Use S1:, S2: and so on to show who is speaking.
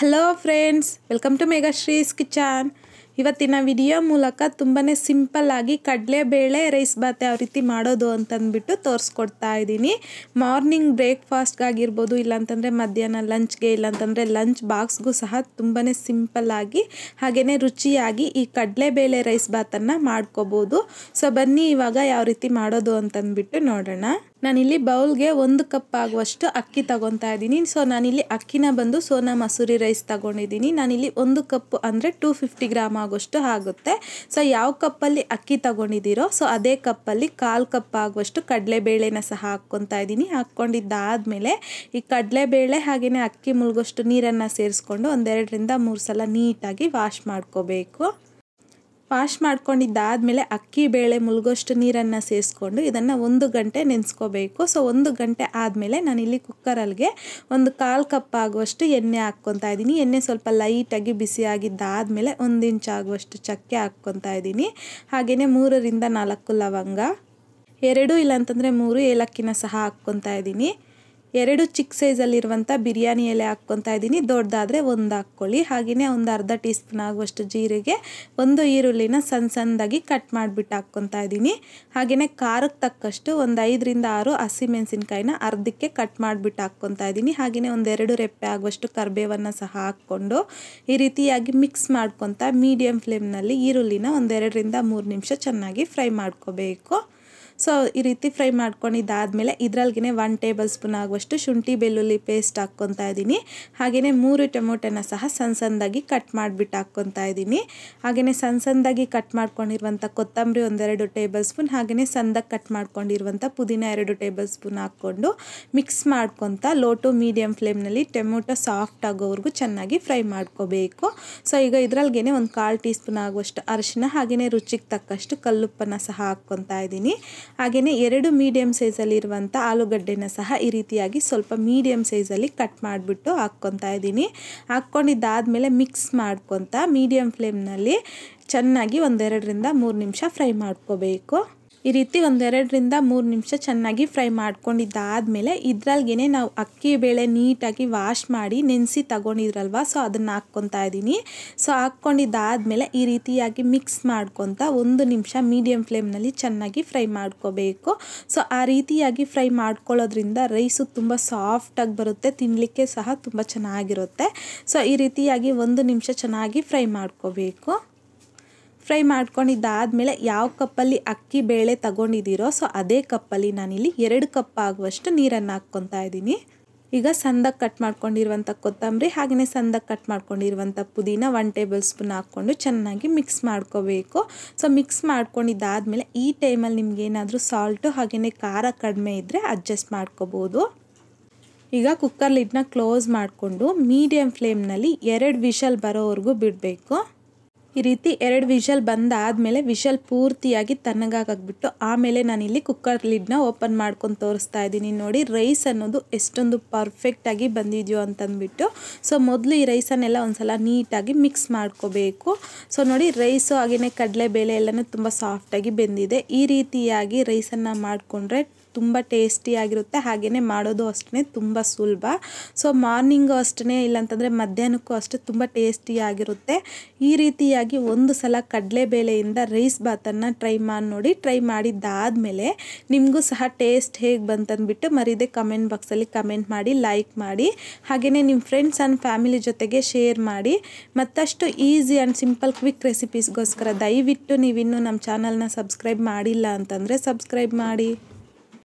S1: hello friends welcome to Shree's kitchen ಇವತ್ತಿನ video ಮೂಲಕ ತುಂಬಾ ಸಿಂಪಲ್ಲಾಗಿ ಕಡಲೆಬೇಳೆ ರೈಸ್ ಭಾತ್ ಯಾವ ರೀತಿ ಮಾಡೋದು ಅಂತಂದ್ಬಿಟ್ಟು ತೋರಿಸ್ಕೊಡ್ತಾ ಇದ್ದೀನಿ ಮಾರ್ನಿಂಗ್ ಬ್ರೇಕ್ಫಾಸ್ಟ್ಗಾಗಿರ್ಬೋದು ಇಲ್ಲಾಂತಂದರೆ ಮಧ್ಯಾಹ್ನ ಲಂಚ್ಗೆ ಇಲ್ಲಾಂತಂದರೆ ಲಂಚ್ ಬಾಕ್ಸ್ಗೂ ಸಹ ತುಂಬಾ ಸಿಂಪಲ್ಲಾಗಿ ಹಾಗೆಯೇ ರುಚಿಯಾಗಿ ಈ ಕಡಲೆಬೇಳೆ ರೈಸ್ ಬಾತನ್ನು ಮಾಡ್ಕೋಬೋದು ಸೊ ಬನ್ನಿ ಇವಾಗ ಯಾವ ರೀತಿ ಮಾಡೋದು ಅಂತಂದ್ಬಿಟ್ಟು ನೋಡೋಣ ನಾನಿಲ್ಲಿ ಬೌಲ್ಗೆ ಒಂದು ಕಪ್ ಆಗುವಷ್ಟು ಅಕ್ಕಿ ತಗೊತಾ ಇದ್ದೀನಿ ಸೊ ನಾನಿಲ್ಲಿ ಅಕ್ಕಿನ ಬಂದು ಸೋನಾ ಮಸೂರಿ ರೈಸ್ ತಗೊಂಡಿದ್ದೀನಿ ನಾನಿಲ್ಲಿ ಒಂದು ಕಪ್ ಅಂದರೆ ಟೂ ಫಿಫ್ಟಿ ಗ್ರಾಮ್ ಆಗುವಷ್ಟು ಆಗುತ್ತೆ ಸೊ ಯಾವ ಕಪ್ಪಲ್ಲಿ ಅಕ್ಕಿ ತಗೊಂಡಿದ್ದೀರೋ ಸೊ ಅದೇ ಕಪ್ಪಲ್ಲಿ ಕಾಲು ಕಪ್ ಆಗುವಷ್ಟು ಕಡಲೆಬೇಳೆನ ಸಹ ಹಾಕ್ಕೊತಾ ಇದ್ದೀನಿ ಹಾಕ್ಕೊಂಡಿದ್ದಾದಮೇಲೆ ಈ ಕಡಲೆಬೇಳೆ ಹಾಗೆಯೇ ಅಕ್ಕಿ ಮುಳುಗೋಷ್ಟು ನೀರನ್ನು ಸೇರಿಸ್ಕೊಂಡು ಒಂದೆರಡರಿಂದ ಮೂರು ಸಲ ನೀಟಾಗಿ ವಾಶ್ ಮಾಡ್ಕೋಬೇಕು ವಾಶ್ ಮಾಡ್ಕೊಂಡಿದ್ದಾದಮೇಲೆ ಅಕ್ಕಿ ಬೇಳೆ ಮುಳುಗೋಷ್ಟು ನೀರನ್ನು ಸೇರಿಸ್ಕೊಂಡು ಇದನ್ನು ಒಂದು ಗಂಟೆ ನೆನೆಸ್ಕೋಬೇಕು ಸೊ ಒಂದು ಗಂಟೆ ಆದಮೇಲೆ ನಾನಿಲ್ಲಿ ಕುಕ್ಕರಲ್ಲಿಗೆ ಒಂದು ಕಾಲು ಕಪ್ ಆಗುವಷ್ಟು ಎಣ್ಣೆ ಹಾಕ್ಕೊತಾ ಇದ್ದೀನಿ ಎಣ್ಣೆ ಸ್ವಲ್ಪ ಲೈಟಾಗಿ ಬಿಸಿಯಾಗಿದ್ದಾದಮೇಲೆ ಒಂದು ಇಂಚ್ ಆಗುವಷ್ಟು ಚಕ್ಕೆ ಹಾಕ್ಕೊತಾ ಇದ್ದೀನಿ ಹಾಗೆಯೇ ಮೂರರಿಂದ ನಾಲ್ಕು ಲವಂಗ ಎರಡು ಇಲ್ಲಾಂತಂದರೆ ಮೂರು ಏಲಕ್ಕಿನ ಸಹ ಹಾಕ್ಕೊತಾ ಇದ್ದೀನಿ ಎರಡು ಚಿಕ್ಕ ಸೈಜಲ್ಲಿರುವಂಥ ಬಿರಿಯಾನಿ ಎಲೆ ಹಾಕ್ಕೊತಾ ಇದ್ದೀನಿ ದೊಡ್ಡದಾದರೆ ಒಂದು ಹಾಕ್ಕೊಳ್ಳಿ ಹಾಗೆಯೇ ಒಂದು ಅರ್ಧ ಟೀ ಸ್ಪೂನ್ ಆಗುವಷ್ಟು ಜೀರಿಗೆ ಒಂದು ಈರುಳ್ಳಿನ ಸಣ್ಣ ಸಣ್ಣದಾಗಿ ಕಟ್ ಮಾಡಿಬಿಟ್ಟು ಹಾಕ್ಕೊತಾ ಇದ್ದೀನಿ ಹಾಗೆಯೇ ಖಾರಕ್ಕೆ ತಕ್ಕಷ್ಟು ಒಂದು ಐದರಿಂದ ಆರು ಹಸಿಮೆಣಸಿನ್ಕಾಯಿನ ಅರ್ಧಕ್ಕೆ ಕಟ್ ಮಾಡಿಬಿಟ್ಟು ಹಾಕ್ಕೊತಾ ಇದ್ದೀನಿ ಹಾಗೆಯೇ ಒಂದೆರಡು ರೆಪ್ಪೆ ಆಗುವಷ್ಟು ಕರಿಬೇವನ್ನು ಸಹ ಹಾಕ್ಕೊಂಡು ಈ ರೀತಿಯಾಗಿ ಮಿಕ್ಸ್ ಮಾಡ್ಕೊತಾ ಮೀಡಿಯಮ್ ಫ್ಲೇಮ್ನಲ್ಲಿ ಈರುಳ್ಳಿನ ಒಂದೆರಡರಿಂದ ಮೂರು ನಿಮಿಷ ಚೆನ್ನಾಗಿ ಫ್ರೈ ಮಾಡ್ಕೋಬೇಕು ಸೊ ಈ ರೀತಿ ಫ್ರೈ ಮಾಡ್ಕೊಂಡಿದ್ದಾದಮೇಲೆ ಇದ್ರಲ್ಲಿಗೆ ಒನ್ ಟೇಬಲ್ ಸ್ಪೂನ್ ಆಗುವಷ್ಟು ಶುಂಠಿ ಬೆಳ್ಳುಳ್ಳಿ ಪೇಸ್ಟ್ ಹಾಕ್ಕೊತಾ ಇದ್ದೀನಿ ಹಾಗೆಯೇ ಮೂರು ಟೊಮೊಟೊನ ಸಹ ಸಣ್ಣ ಸಣ್ಣದಾಗಿ ಕಟ್ ಮಾಡಿಬಿಟ್ಟು ಹಾಕ್ಕೊತಾ ಇದ್ದೀನಿ ಹಾಗೆಯೇ ಸಣ್ಣ ಸಣ್ಣದಾಗಿ ಕಟ್ ಮಾಡ್ಕೊಂಡಿರುವಂಥ ಕೊತ್ತಂಬರಿ ಒಂದೆರಡು ಟೇಬಲ್ ಸ್ಪೂನ್ ಹಾಗೆಯೇ ಸಣ್ಣದಾಗಿ ಕಟ್ ಮಾಡ್ಕೊಂಡಿರುವಂಥ ಪುದೀನ ಎರಡು ಟೇಬಲ್ ಸ್ಪೂನ್ ಹಾಕ್ಕೊಂಡು ಮಿಕ್ಸ್ ಮಾಡ್ಕೊತ ಲೋ ಟು ಮೀಡಿಯಮ್ ಫ್ಲೇಮ್ನಲ್ಲಿ ಟೊಮೊಟೊ ಸಾಫ್ಟ್ ಆಗೋವರೆಗೂ ಚೆನ್ನಾಗಿ ಫ್ರೈ ಮಾಡ್ಕೋಬೇಕು ಸೊ ಈಗ ಇದರಲ್ಲಿಗೆ ಒಂದು ಕಾಲು ಟೀ ಸ್ಪೂನ್ ಆಗುವಷ್ಟು ಅರಿಶಿನ ಹಾಗೆಯೇ ರುಚಿಗೆ ತಕ್ಕಷ್ಟು ಕಲ್ಲುಪ್ಪನ್ನು ಸಹ ಹಾಕ್ಕೊತಾ ಇದ್ದೀನಿ ಹಾಗೆಯೇ ಎರಡು ಮೀಡಿಯಮ್ ಇರುವಂಥ ಆಲೂಗಡ್ಡೆನ ಸಹ ಈ ರೀತಿಯಾಗಿ ಸ್ವಲ್ಪ ಮೀಡಿಯಮ್ ಸೈಜಲ್ಲಿ ಕಟ್ ಮಾಡಿಬಿಟ್ಟು ಹಾಕ್ಕೊತಾ ಇದ್ದೀನಿ ಹಾಕ್ಕೊಂಡಿದ್ದಾದಮೇಲೆ ಮಿಕ್ಸ್ ಮಾಡ್ಕೊತ ಮೀಡಿಯಮ್ ಫ್ಲೇಮ್ನಲ್ಲಿ ಚೆನ್ನಾಗಿ ಒಂದೆರಡರಿಂದ ಮೂರು ನಿಮಿಷ ಫ್ರೈ ಮಾಡ್ಕೋಬೇಕು ಈ ರೀತಿ ಒಂದೆರಡರಿಂದ ಮೂರು ನಿಮಿಷ ಚೆನ್ನಾಗಿ ಫ್ರೈ ಮಾಡ್ಕೊಂಡಿದ್ದಾದಮೇಲೆ ಇದ್ರಲ್ಲಿಗೆ ನಾವು ಅಕ್ಕಿ ಬೇಳೆ ನೀಟಾಗಿ ವಾಶ್ ಮಾಡಿ ನೆನೆಸಿ ತಗೊಂಡಿದ್ರಲ್ವ ಸೊ ಅದನ್ನು ಹಾಕ್ಕೊತಾ ಇದ್ದೀನಿ ಸೊ ಹಾಕ್ಕೊಂಡಿದ್ದಾದಮೇಲೆ ಈ ರೀತಿಯಾಗಿ ಮಿಕ್ಸ್ ಮಾಡ್ಕೊತ ಒಂದು ನಿಮಿಷ ಮೀಡಿಯಮ್ ಫ್ಲೇಮ್ನಲ್ಲಿ ಚೆನ್ನಾಗಿ ಫ್ರೈ ಮಾಡ್ಕೋಬೇಕು ಸೊ ಆ ರೀತಿಯಾಗಿ ಫ್ರೈ ಮಾಡ್ಕೊಳ್ಳೋದ್ರಿಂದ ರೈಸು ತುಂಬ ಸಾಫ್ಟಾಗಿ ಬರುತ್ತೆ ತಿನ್ನಲಿಕ್ಕೆ ಸಹ ತುಂಬ ಚೆನ್ನಾಗಿರುತ್ತೆ ಸೊ ಈ ರೀತಿಯಾಗಿ ಒಂದು ನಿಮಿಷ ಚೆನ್ನಾಗಿ ಫ್ರೈ ಮಾಡ್ಕೋಬೇಕು ಫ್ರೈ ಮಾಡ್ಕೊಂಡಿದ್ದಾದಮೇಲೆ ಯಾವ ಕಪ್ಪಲ್ಲಿ ಅಕ್ಕಿ ಬೇಳೆ ತಗೊಂಡಿದ್ದೀರೋ ಸೊ ಅದೇ ಕಪ್ಪಲ್ಲಿ ನಾನಿಲ್ಲಿ ಎರಡು ಕಪ್ ಆಗುವಷ್ಟು ನೀರನ್ನು ಹಾಕ್ಕೊತಾ ಇದ್ದೀನಿ ಈಗ ಸಂದಕ್ಕೆ ಕಟ್ ಮಾಡ್ಕೊಂಡಿರುವಂಥ ಕೊತ್ತಂಬರಿ ಹಾಗೆಯೇ ಸಂದಕ್ಕೆ ಕಟ್ ಮಾಡ್ಕೊಂಡಿರುವಂಥ ಪುದೀನ ಒನ್ ಟೇಬಲ್ ಸ್ಪೂನ್ ಹಾಕ್ಕೊಂಡು ಚೆನ್ನಾಗಿ ಮಿಕ್ಸ್ ಮಾಡ್ಕೋಬೇಕು ಸೊ ಮಿಕ್ಸ್ ಮಾಡ್ಕೊಂಡಿದ್ದಾದಮೇಲೆ ಈ ಟೈಮಲ್ಲಿ ಏನಾದರೂ ಸಾಲ್ಟು ಹಾಗೆಯೇ ಖಾರ ಕಡಿಮೆ ಇದ್ದರೆ ಅಡ್ಜಸ್ಟ್ ಮಾಡ್ಕೋಬೋದು ಈಗ ಕುಕ್ಕರ್ ಲಿಡ್ನ ಕ್ಲೋಸ್ ಮಾಡಿಕೊಂಡು ಮೀಡಿಯಮ್ ಫ್ಲೇಮ್ನಲ್ಲಿ ಎರಡು ವಿಷಲ್ ಬರೋವರೆಗೂ ಬಿಡಬೇಕು ಈ ರೀತಿ ಎರಡು ವಿಷಲ್ ಬಂದಾದಮೇಲೆ ವಿಷಲ್ ಪೂರ್ತಿಯಾಗಿ ತಣ್ಣಗಾಗಿಬಿಟ್ಟು ಆಮೇಲೆ ನಾನು ಇಲ್ಲಿ ಕುಕ್ಕರ್ ಲಿಡ್ನ ಓಪನ್ ಮಾಡ್ಕೊಂಡು ತೋರಿಸ್ತಾ ಇದ್ದೀನಿ ನೋಡಿ ರೈಸ್ ಅನ್ನೋದು ಎಷ್ಟೊಂದು ಪರ್ಫೆಕ್ಟಾಗಿ ಬಂದಿದೆಯೋ ಅಂತಂದ್ಬಿಟ್ಟು ಸೊ ಮೊದಲು ಈ ರೈಸನ್ನೆಲ್ಲ ಒಂದ್ಸಲ ನೀಟಾಗಿ ಮಿಕ್ಸ್ ಮಾಡ್ಕೋಬೇಕು ಸೊ ನೋಡಿ ರೈಸು ಹಾಗೆಯೇ ಕಡಲೆಬೇಳೆ ಎಲ್ಲನೂ ತುಂಬ ಸಾಫ್ಟಾಗಿ ಬೆಂದಿದೆ ಈ ರೀತಿಯಾಗಿ ರೈಸನ್ನು ಮಾಡಿಕೊಂಡ್ರೆ ತುಂಬ ಟೇಸ್ಟಿಯಾಗಿರುತ್ತೆ ಹಾಗೆಯೇ ಮಾಡೋದು ಅಷ್ಟೇ ತುಂಬ ಸುಲಭ ಸೊ ಮಾರ್ನಿಂಗು ಅಷ್ಟೇ ಇಲ್ಲಾಂತಂದರೆ ಮಧ್ಯಾಹ್ನಕ್ಕೂ ಅಷ್ಟೇ ತುಂಬ ಟೇಸ್ಟಿಯಾಗಿರುತ್ತೆ ಈ ರೀತಿಯಾಗಿ ಹಾಗಾಗಿ ಒಂದು ಸಲ ಕಡಲೆಬೇಳೆಯಿಂದ ರೈಸ್ ಬಾತನ್ನು ಟ್ರೈ ಮಾಡಿ ನೋಡಿ ಟ್ರೈ ಮಾಡಿದ್ದಾದಮೇಲೆ ನಿಮಗೂ ಸಹ ಟೇಸ್ಟ್ ಹೇಗೆ ಬಂತಂದ್ಬಿಟ್ಟು ಮರೀದೆ ಕಮೆಂಟ್ ಬಾಕ್ಸಲ್ಲಿ ಕಮೆಂಟ್ ಮಾಡಿ ಲೈಕ್ ಮಾಡಿ ಹಾಗೆಯೇ ನಿಮ್ಮ ಫ್ರೆಂಡ್ಸ್ ಆ್ಯಂಡ್ ಫ್ಯಾಮಿಲಿ ಜೊತೆಗೆ ಶೇರ್ ಮಾಡಿ ಮತ್ತಷ್ಟು ಈಸಿ ಆ್ಯಂಡ್ ಸಿಂಪಲ್ ಕ್ವಿಕ್ ರೆಸಿಪೀಸ್ಗೋಸ್ಕರ ದಯವಿಟ್ಟು ನೀವಿನ್ನೂ ನಮ್ಮ ಚಾನಲ್ನ ಸಬ್ಸ್ಕ್ರೈಬ್ ಮಾಡಿಲ್ಲ ಅಂತಂದರೆ ಸಬ್ಸ್ಕ್ರೈಬ್ ಮಾಡಿ